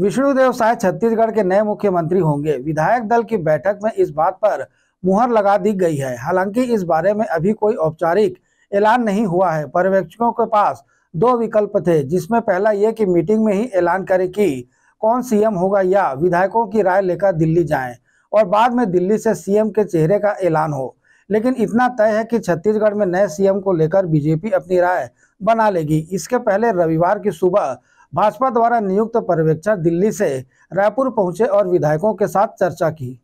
विष्णुदेव साय छत्तीसगढ़ के नए मुख्यमंत्री होंगे विधायक दल की बैठक में इस बात पर मुहर लगा दी गई है हालांकि इस बारे में अभी कोई औपचारिक ऐलान नहीं हुआ है पर्यवेक्षकों के पास दो विकल्प थे जिसमें पहला ये कि मीटिंग में ही ऐलान करें कि कौन सीएम होगा या विधायकों की राय लेकर दिल्ली जाएं और बाद में दिल्ली से सीएम के चेहरे का ऐलान हो लेकिन इतना तय है कि छत्तीसगढ़ में नए सीएम को लेकर बीजेपी अपनी राय बना लेगी इसके पहले रविवार की सुबह भाजपा द्वारा नियुक्त पर्यवेक्षक दिल्ली से रायपुर पहुंचे और विधायकों के साथ चर्चा की